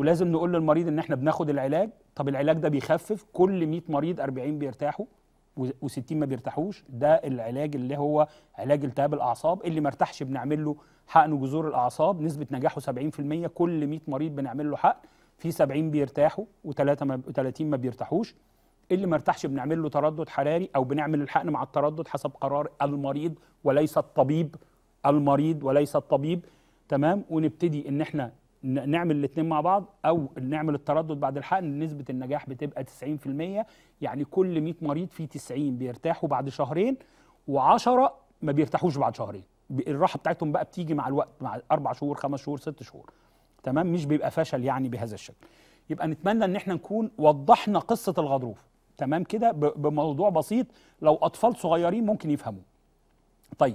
ولازم نقول للمريض ان احنا بناخد العلاج طب العلاج ده بيخفف كل 100 مريض 40 بيرتاحوا و60 ما بيرتاحوش ده العلاج اللي هو علاج التهاب الاعصاب اللي ما ارتاحش بنعمل له حقن جذور الاعصاب نسبه نجاحه 70% كل 100 مريض بنعمل له حقن في 70 بيرتاحوا و ما 30 ما بيرتاحوش اللي ما ارتاحش بنعمل له تردد حراري او بنعمل الحقن مع التردد حسب قرار المريض وليس الطبيب المريض وليس الطبيب تمام ونبتدي ان احنا نعمل الاثنين مع بعض او نعمل التردد بعد الحقن نسبه النجاح بتبقى 90% يعني كل 100 مريض في 90 بيرتاحوا بعد شهرين و10 ما بيرتاحوش بعد شهرين الراحه بتاعتهم بقى بتيجي مع الوقت مع اربع شهور خمس شهور ست شهور تمام مش بيبقى فشل يعني بهذا الشكل يبقى نتمنى ان احنا نكون وضحنا قصه الغضروف تمام كده بموضوع بسيط لو اطفال صغيرين ممكن يفهموه طيب.